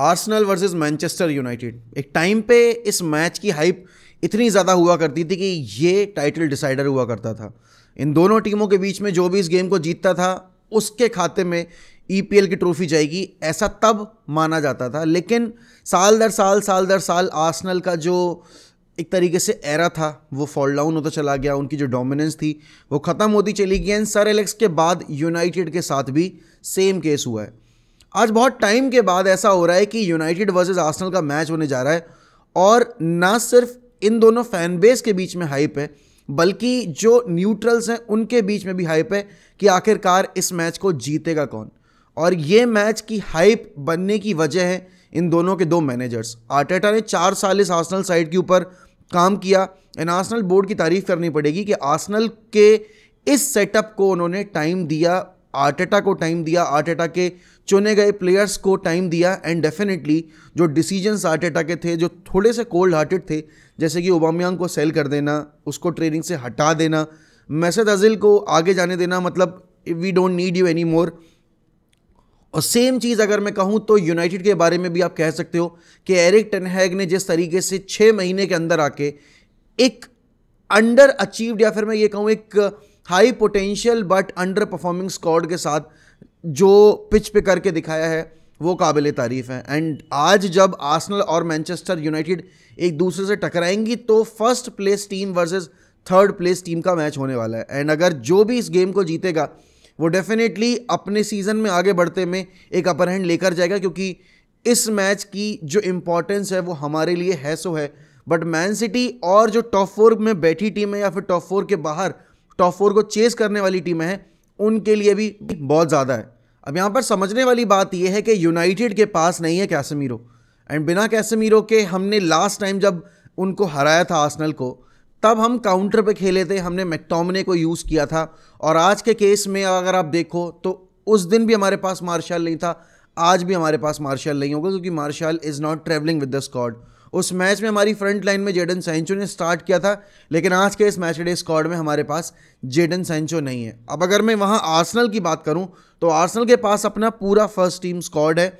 Arsenal versus Manchester United एक time पे इस मैच की हाइप इतनी ज़्यादा हुआ करती थी कि ये टाइटल डिसाइडर हुआ करता था इन दोनों टीमों के बीच में जो भी इस गेम को जीतता था उसके खाते में ई e की ट्रॉफी जाएगी ऐसा तब माना जाता था लेकिन साल दर साल साल दर साल आर्सनल का जो एक तरीके से एरा था वो फॉल डाउन होता चला गया उनकी जो डोमिनेंस थी वो ख़त्म होती चली गई एंड सर एलेक्स के बाद यूनाइटेड के साथ भी सेम केस हुआ है आज बहुत टाइम के बाद ऐसा हो रहा है कि यूनाइटेड वर्सेस आर्सेनल का मैच होने जा रहा है और ना सिर्फ इन दोनों फैन बेस के बीच में हाइप है बल्कि जो न्यूट्रल्स हैं उनके बीच में भी हाइप है कि आखिरकार इस मैच को जीतेगा कौन और ये मैच की हाइप बनने की वजह है इन दोनों के दो मैनेजर्स आर्टेटा ने चार साल इस आर्सनल साइड के ऊपर काम किया एंड आर्सनल बोर्ड की तारीफ करनी पड़ेगी कि आर्सनल के इस सेटअप को उन्होंने टाइम दिया आर्टेटा को टाइम दिया आर्टेटा के चुने गए प्लेयर्स को टाइम दिया एंड डेफिनेटली जो डिसीजंस आर्टेटा के थे जो थोड़े से कोल्ड हार्टेड थे जैसे कि ओबामियांग को सेल कर देना उसको ट्रेनिंग से हटा देना मैसेद अजिल को आगे जाने देना मतलब we don't need you any more और सेम चीज़ अगर मैं कहूँ तो यूनाइटेड के बारे में भी आप कह सकते हो कि एरिक टनहैग ने जिस तरीके से छः महीने के अंदर आके एक अंडर अचीव्ड या फिर मैं ये कहूँ एक high potential but underperforming squad के साथ जो पिच पे करके दिखाया है वो काबिल तारीफ है एंड आज जब आर्सनल और मैनचेस्टर यूनाइटेड एक दूसरे से टकराएंगी तो first place team versus third place team का मैच होने वाला है एंड अगर जो भी इस गेम को जीतेगा वो डेफिनेटली अपने सीजन में आगे बढ़ते में एक अपर हैंड लेकर जाएगा क्योंकि इस मैच की जो इम्पोर्टेंस है वो हमारे लिए है सो है बट मैन सिटी और जो टॉप फोर में बैठी टीम है या फिर टॉप फोर के बाहर टॉप फोर को चेस करने वाली टीमें हैं उनके लिए भी बहुत ज़्यादा है अब यहाँ पर समझने वाली बात यह है कि यूनाइटेड के पास नहीं है कैसमीरो एंड बिना कैसमीरो के हमने लास्ट टाइम जब उनको हराया था आसनल को तब हम काउंटर पे खेले थे हमने मैकटोमने को यूज़ किया था और आज के केस में अगर आप देखो तो उस दिन भी हमारे पास मार्शल नहीं था आज भी हमारे पास मार्शल नहीं होगा क्योंकि Martial is not travelling with the squad उस मैच में हमारी फ्रंट लाइन में जेडन सेंचो ने स्टार्ट किया था लेकिन आज के इस मैच डे स्कॉड में हमारे पास जेडन सेंचो नहीं है अब अगर मैं वहाँ आर्सनल की बात करूँ तो आर्सनल के पास अपना पूरा फर्स्ट टीम स्कॉड है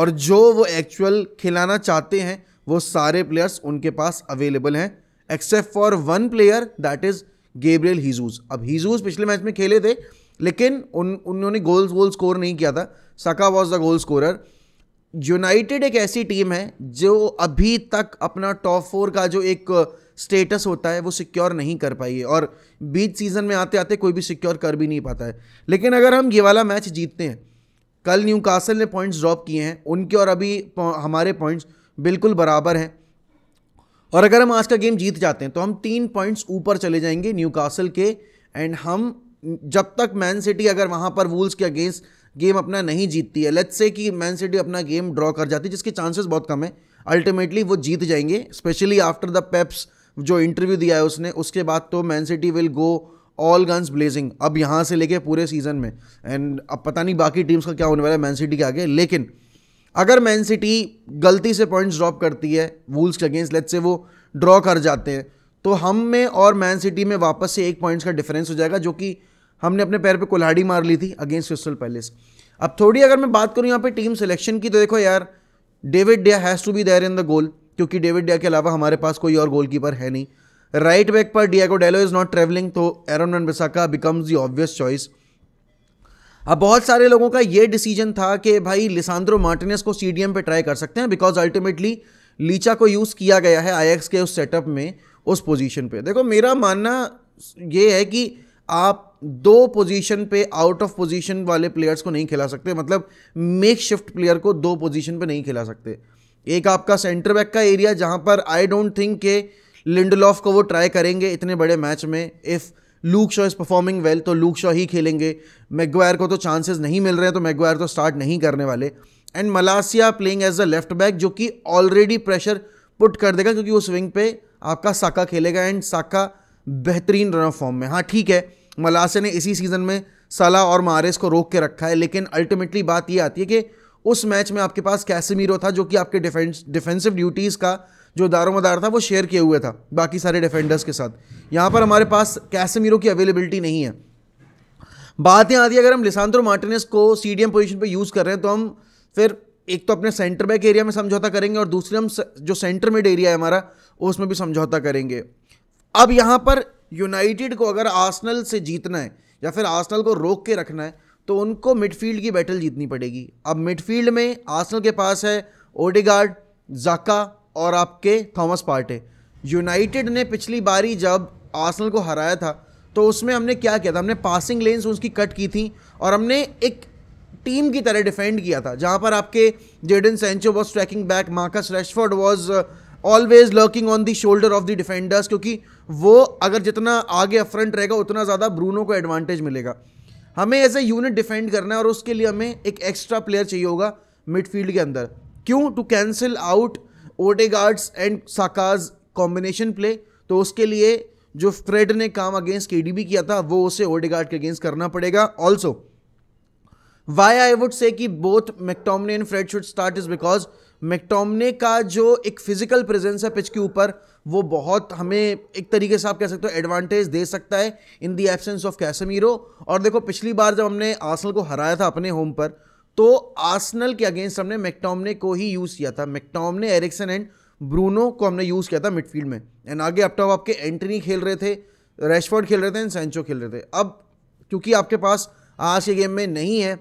और जो वो एक्चुअल खिलाना चाहते हैं वो सारे प्लेयर्स उनके पास अवेलेबल हैं except for one player that is Gabriel Jesus अब हीजूज पिछले मैच में खेले थे लेकिन उन उन्होंने गोल्स गोल स्कोर नहीं किया था Saka was the goal scorer United एक ऐसी टीम है जो अभी तक अपना टॉप फोर का जो एक स्टेटस होता है वो सिक्योर नहीं कर पाई है और बीच सीजन में आते आते कोई भी सिक्योर कर भी नहीं पाता है लेकिन अगर हम ये वाला मैच जीतते हैं कल न्यू कासल ने पॉइंट्स ड्रॉप किए हैं उनके और अभी हमारे पॉइंट्स बिल्कुल बराबर हैं और अगर हम आज का गेम जीत जाते हैं तो हम तीन पॉइंट्स ऊपर चले जाएंगे न्यू कासल के एंड हम जब तक मैन सिटी अगर वहाँ पर वूल्स के अगेंस्ट गेम अपना नहीं जीतती है लेट्स से कि मैन सिटी अपना गेम ड्रॉ कर जाती है जिसके चांसेस बहुत कम है अल्टीमेटली वो जीत जाएंगे स्पेशली आफ्टर द पेप्स जो इंटरव्यू दिया है उसने उसके बाद तो Man City will go all guns blazing अब यहाँ से लेके पूरे सीजन में एंड अब पता नहीं बाकी टीम्स का क्या होने वाला है मैन सिटी के आगे लेकिन अगर मैन सिटी गलती से पॉइंट्स ड्रॉप करती है वूल्स के अगेंस्ट लेट से वो ड्रॉ कर जाते हैं तो हम में और मैन सिटी में वापस से एक पॉइंट्स का डिफरेंस हो जाएगा जो कि हमने अपने पैर पे कुल्हाड़ी मार ली थी अगेंस्ट क्रिस्टल पैलेस अब थोड़ी अगर मैं बात करूँ यहाँ पे टीम सिलेक्शन की तो देखो यार David de Gea has to be there in the goal क्योंकि डेविड डिया के अलावा हमारे पास कोई और गोलकीपर है नहीं राइट बैक पर Diogo Dalot is not travelling तो Aaron Wan-Bissaka becomes the obvious choice अब बहुत सारे लोगों का ये डिसीजन था कि भाई लिसांद्रो मार्टिनेस को सी पे ट्राई कर सकते हैं बिकॉज अल्टीमेटली लीचा को यूज़ किया गया है आई के उस सेटअप में उस पोजीशन पे देखो मेरा मानना ये है कि आप दो पोजीशन पे आउट ऑफ पोजीशन वाले प्लेयर्स को नहीं खिला सकते मतलब मेक शिफ्ट प्लेयर को दो पोजीशन पे नहीं खिला सकते एक आपका सेंटर बैक का एरिया जहां पर आई डोंट थिंक के लिंडलॉफ को वो ट्राई करेंगे इतने बड़े मैच में if Luke Shaw is performing well तो लूक शॉ ही खेलेंगे मैगवायर को तो चांसेस नहीं मिल रहे हैं तो मैगवायर तो स्टार्ट नहीं करने वाले and Malacia playing as a left back जो कि ऑलरेडी प्रेशर पुट कर देगा क्योंकि उस विंग पे आपका साका खेलेगा एंड साका बेहतरीन रन ऑफ फॉर्म में हाँ ठीक है मलासे ने इसी सीज़न में सलाह और मारेस को रोक के रखा है लेकिन अल्टीमेटली बात ये आती है कि उस मैच में आपके पास कैसेमीरो था जो कि आपके डिफेंस डिफेंसिव ड्यूटीज़ का जो दारोमदार था वो शेयर किए हुए था बाकी सारे डिफेंडर्स के साथ यहाँ पर हमारे पास कैसेमीरो की अवेलेबिलिटी नहीं है बातें आती है अगर हम लिसांद्रो मार्टिनेस को सी डी एम पोजिशन पर यूज़ कर रहे हैं तो हम फिर एक तो अपने सेंटर बैक एरिया में समझौता करेंगे और दूसरे हम जो सेंटर मिड एरिया है हमारा उसमें भी समझौता करेंगे अब यहाँ पर यूनाइटेड को अगर आर्सनल से जीतना है या फिर आर्सनल को रोक के रखना है तो उनको मिडफील्ड की बैटल जीतनी पड़ेगी अब मिडफील्ड में आर्सनल के पास है ओडेगार्ड जाका और आपके थॉमस पार्टे यूनाइटेड ने पिछली बारी जब आर्सनल को हराया था तो उसमें हमने क्या किया था हमने पासिंग लेंस उसकी कट की थी और हमने एक टीम की तरह डिफेंड किया था जहाँ पर आपके Jadon Sancho was tracking back Marcus Rashford was always lurking on the shoulder of the defenders क्योंकि वो अगर जितना आगे फ्रंट रहेगा उतना ज़्यादा ब्रूनो को एडवांटेज मिलेगा हमें एज ए यूनिट डिफेंड करना है और उसके लिए हमें एक एक्स्ट्रा प्लेयर चाहिए होगा मिडफील्ड के अंदर क्यों to cancel out Odegaard's and Saka's combination play तो उसके लिए जो फ्रेड ने काम अगेंस्ट के किया था वो उसे ओडेगार्ड के अगेंस्ट करना पड़ेगा also why I would say कि both McTominay and Fred should start is because McTominay का जो एक फिजिकल प्रेजेंस है पिच के ऊपर वो बहुत हमें एक तरीके से आप कह सकते हो एडवांटेज दे सकता है in the absence of Casemiro और देखो पिछली बार जब हमने आसनल को हराया था अपने होम पर तो आसनल के अगेंस्ट हमने मैकटॉमने को ही यूज़ किया था मैकटॉमने एरिक्सन एंड ब्रूनो को हमने यूज़ किया था मिडफील्ड में एंड आगे अब टॉप तो आपके एंटनी खेल रहे थे रैशफोर्ड खेल रहे थे एंड सेंचो खेल रहे थे अब क्योंकि आपके पास आज के गेम में नहीं है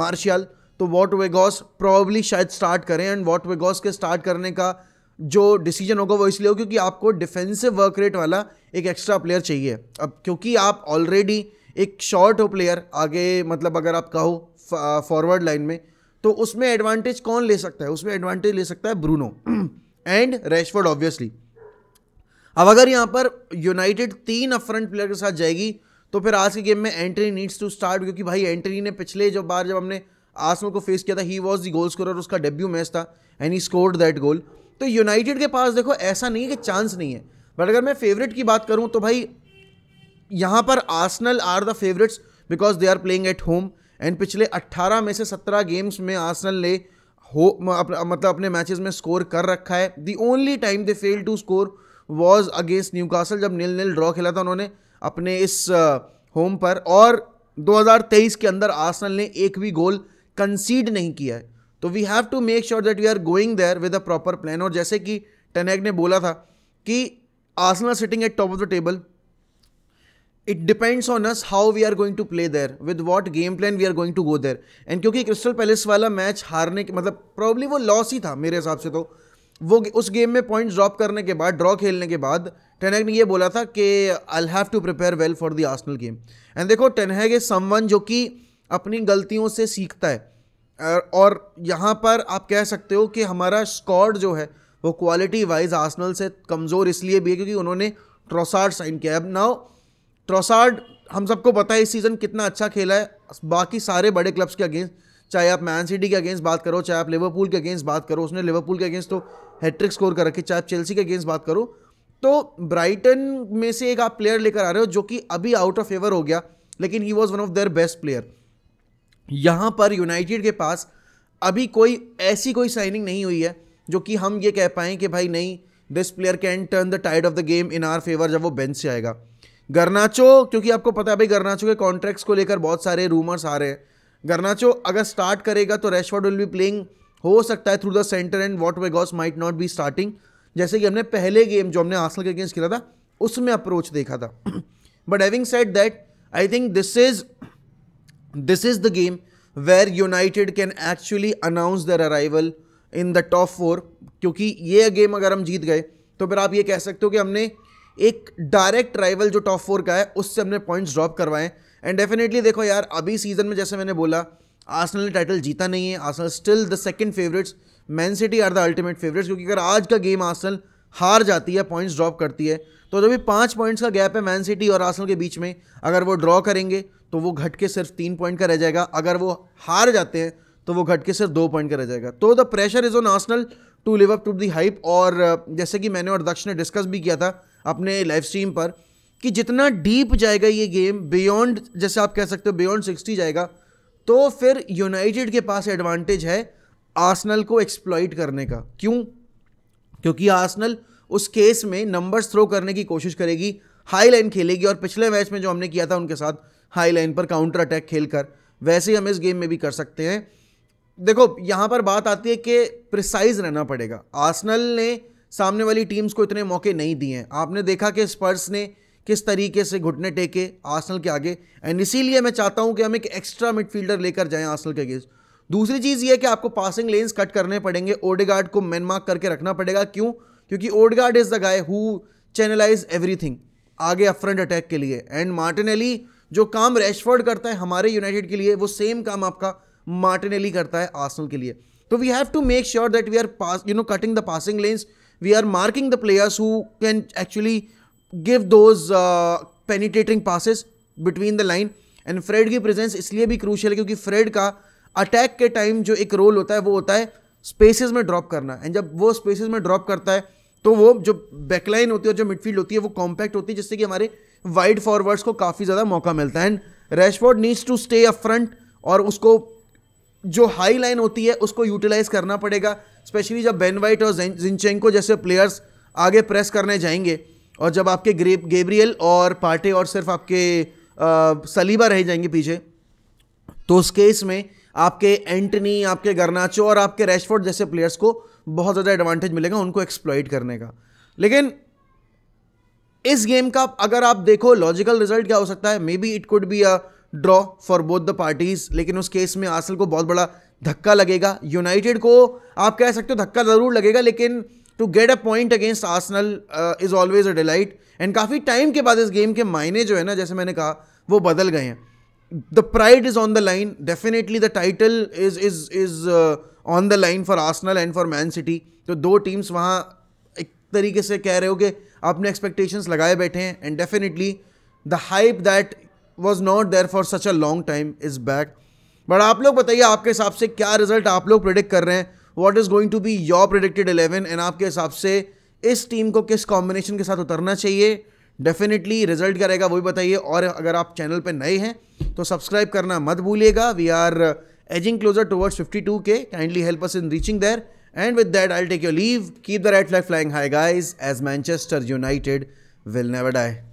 मार्शियल uh, तो वॉट वेगॉस प्रॉब्ली शायद स्टार्ट करें एंड वॉट वेगॉस के स्टार्ट करने का जो डिसीजन होगा वो इसलिए हो क्योंकि आपको डिफेंसिव वर्क रेट वाला एक एक्स्ट्रा प्लेयर चाहिए अब क्योंकि आप ऑलरेडी एक शॉर्ट हो प्लेयर आगे मतलब अगर आप कहो फॉरवर्ड लाइन में तो उसमें एडवांटेज कौन ले सकता है उसमें एडवांटेज ले सकता है ब्रूनो एंड रैशफोर्ड ऑब्वियसली अब अगर यहाँ पर यूनाइटेड तीन अपफ्रंट प्लेयर के साथ जाएगी तो फिर आज के गेम में एंट्री नीड्स टू स्टार्ट क्योंकि भाई एंट्री ने पिछले जो बार जब हमने आसमो को फेस किया था he was the goal score उसका डेब्यू मैच था and he scored that goal तो यूनाइटेड के पास देखो ऐसा नहीं है कि चांस नहीं है बट अगर मैं फेवरेट की बात करूँ तो भाई यहाँ पर Arsenal are the favourites because they are playing at home and पिछले 18 में से 17 गेम्स में आर्सनल ने हो मतलब अपने मैचेस में स्कोर कर रखा है the only time they fail to score was against Newcastle जब नील नील ड्रॉ खेला था उन्होंने अपने इस होम पर और 2023 के अंदर आर्सनल ने एक भी गोल कंसीड नहीं किया है तो we have to make sure that we are going there with a proper plan और जैसे कि टेनेग ने बोला था कि Arsenal sitting at top of the table it depends on us how we are going to play there with what game plan we are going to go there and क्योंकि Crystal Palace वाला match हारने के मतलब probably वो loss ही था मेरे हिसाब से तो वो उस गेम में पॉइंट्स ड्रॉप करने के बाद ड्रॉ खेलने के बाद टेनहैग ने ये बोला था कि I have to prepare well for the Arsenal game and देखो टेनहैग इज समवन जो कि अपनी गलतियों से सीखता है और यहाँ पर आप कह सकते हो कि हमारा स्कॉड जो है वो क्वालिटी वाइज आर्सनल से कमज़ोर इसलिए भी है क्योंकि उन्होंने ट्रोसार्ड साइन किया है अब नाउ ट्रोसार्ड हम सबको पता है इस सीज़न कितना अच्छा खेला है बाकी सारे बड़े क्लब्स के अगेंस्ट चाहे आप मैन सिटी के अगेंस्ट बात करो चाहे आप लिवरपूल के अगेंस्ट बात करो उसने लिवरपूल के अगेंस्ट तो हैट्रिक स्कोर कर रखी चाहे आप चेल्सी के अगेंस्ट बात करो तो ब्राइटन में से एक आप प्लेयर लेकर आ रहे हो जो कि अभी आउट ऑफ फेवर हो गया लेकिन he was one of their best player यहाँ पर यूनाइटेड के पास अभी कोई ऐसी कोई साइनिंग नहीं हुई है जो कि हम ये कह पाएँ कि भाई नहीं this player can turn the tide of the game in our favour जब वो बेंच से आएगा गरनाचो क्योंकि आपको पता है भाई गरनाचो के कॉन्ट्रैक्ट्स को लेकर बहुत सारे रूमर्स आ रहे हैं गरनाचो अगर स्टार्ट करेगा तो रेशवर्ड विल बी प्लेइंग हो सकता है through the centre and Wout वे गॉस माइट नॉट बी स्टार्टिंग जैसे कि हमने पहले गेम जो हमने आसल के अगेंस्ट खेला था उसमें अप्रोच देखा था but having set that I think this is this is the game where United can actually announce their arrival in the top four क्योंकि ये गेम अगर हम जीत गए तो फिर आप ये कह सकते हो कि हमने एक डायरेक्ट राइवल जो टॉप फोर का है उससे हमने पॉइंट्स ड्रॉप करवाए एंड डेफिनेटली देखो यार अभी सीजन में जैसे मैंने बोला आसनल ने टाइटल जीता नहीं है Arsenal still the second favourites Man City are the ultimate favourites क्योंकि अगर आज का गेम आसनल हार जाती है पॉइंट्स ड्रॉप करती है तो जो भी पाँच पॉइंट्स का गैप है मैन सिटी और आसनल के बीच में अगर वो ड्रॉ करेंगे तो वो घट के सिर्फ तीन पॉइंट का रह जाएगा अगर वो हार जाते हैं तो वो घट के सिर्फ दो पॉइंट का रह जाएगा तो the pressure is on Arsenal to live up to the hype और जैसे कि मैंने और दक्ष ने डिस्कस भी किया था अपने लाइव स्ट्रीम पर कि जितना डीप जाएगा ये गेम बियॉन्ड जैसे आप कह सकते हो बियॉन्ड सिक्सटी जाएगा तो फिर यूनाइटेड के पास एडवांटेज है आर्सनल को एक्सप्लॉइट करने का क्यों क्योंकि आर्सनल उस केस में नंबर्स थ्रो करने की कोशिश करेगी हाई लाइन खेलेगी और पिछले मैच में जो हमने किया था उनके साथ हाई लाइन पर काउंटर अटैक खेलकर वैसे ही हम इस गेम में भी कर सकते हैं देखो यहाँ पर बात आती है कि प्रिसाइज रहना पड़ेगा आर्सनल ने सामने वाली टीम्स को इतने मौके नहीं दिए हैं आपने देखा कि स्पर्स ने किस तरीके से घुटने टेके आर्सनल के आगे एंड इसीलिए मैं चाहता हूँ कि हम एक एक्स्ट्रा मिडफील्डर लेकर जाएं आर्सनल के अगेंस्ट दूसरी चीज़ ये है कि आपको पासिंग लेन्स कट करने पड़ेंगे ओडेगार्ड को मैन मार्क करके रखना पड़ेगा क्यों क्योंकि Odegaard is the guy who channelise everything आगे अपफ्रंट अटैक के लिए एंड मार्टिनली जो काम रैशफोर्ड करता है हमारे यूनाइटेड के लिए वो सेम काम आपका मार्टिनेली करता है आर्सनल के लिए तो we have to make sure that we are pass you know cutting the passing lanes we are marking the players who can actually give those penetrating passes between the line and Fred की presence इसलिए भी crucial है क्योंकि Fred का attack के time जो एक role होता है वो होता है स्पेसिस में ड्रॉप करना एंड जब वो स्पेसिस में ड्रॉप करता है तो वो जो बैकलाइन होती है जो मिडफील्ड होती है वो कॉम्पैक्ट होती है जिससे कि हमारे वाइड फॉरवर्ड्स को काफ़ी ज़्यादा मौका मिलता है and Rashford needs to stay up front और उसको जो हाई लाइन होती है उसको यूटिलाइज करना पड़ेगा स्पेशली जब बेन वाइट और जिनचेंको जैसे प्लेयर्स आगे प्रेस करने जाएंगे और जब आपके ग्रेप गेब्रियल और पार्टे और सिर्फ आपके सलीबा रह जाएंगे पीछे तो उस केस में आपके एंटनी आपके गर्नाचो और आपके रैशफोर्ड जैसे प्लेयर्स को बहुत ज़्यादा एडवांटेज मिलेगा उनको एक्सप्लॉइट करने का लेकिन इस गेम का अगर आप देखो लॉजिकल रिजल्ट क्या हो सकता है maybe it could be a draw for both the parties लेकिन उस केस में आसल को बहुत बड़ा धक्का लगेगा यूनाइटेड को आप कह सकते हो धक्का ज़रूर लगेगा लेकिन to get a point against Arsenal is always a delight and काफ़ी टाइम के बाद इस गेम के मायने जो है ना जैसे मैंने कहा वो बदल गए हैं the pride is on the line definitely the title is is is on the line for Arsenal and for Man City तो दो टीम्स वहाँ एक तरीके से कह रहे हो कि अपने एक्सपेक्टेशंस लगाए बैठे हैं and definitely the hype that was not there for such a long time is back but आप लोग बताइए आपके हिसाब से क्या रिजल्ट आप लोग प्रिडिक्ट कर रहे हैं what is going to be your predicted eleven and आपके हिसाब से इस टीम को किस कॉम्बिनेशन के साथ उतरना चाहिए डेफिनेटली रिजल्ट क्या रहेगा वो भी बताइए और अगर आप चैनल पर नए हैं तो सब्सक्राइब करना मत भूलिएगा we are edging closer towards 52k. Kindly help us in reaching there. And with that, I'll take your leave. Keep the red flag flying high, guys, as Manchester United will never die.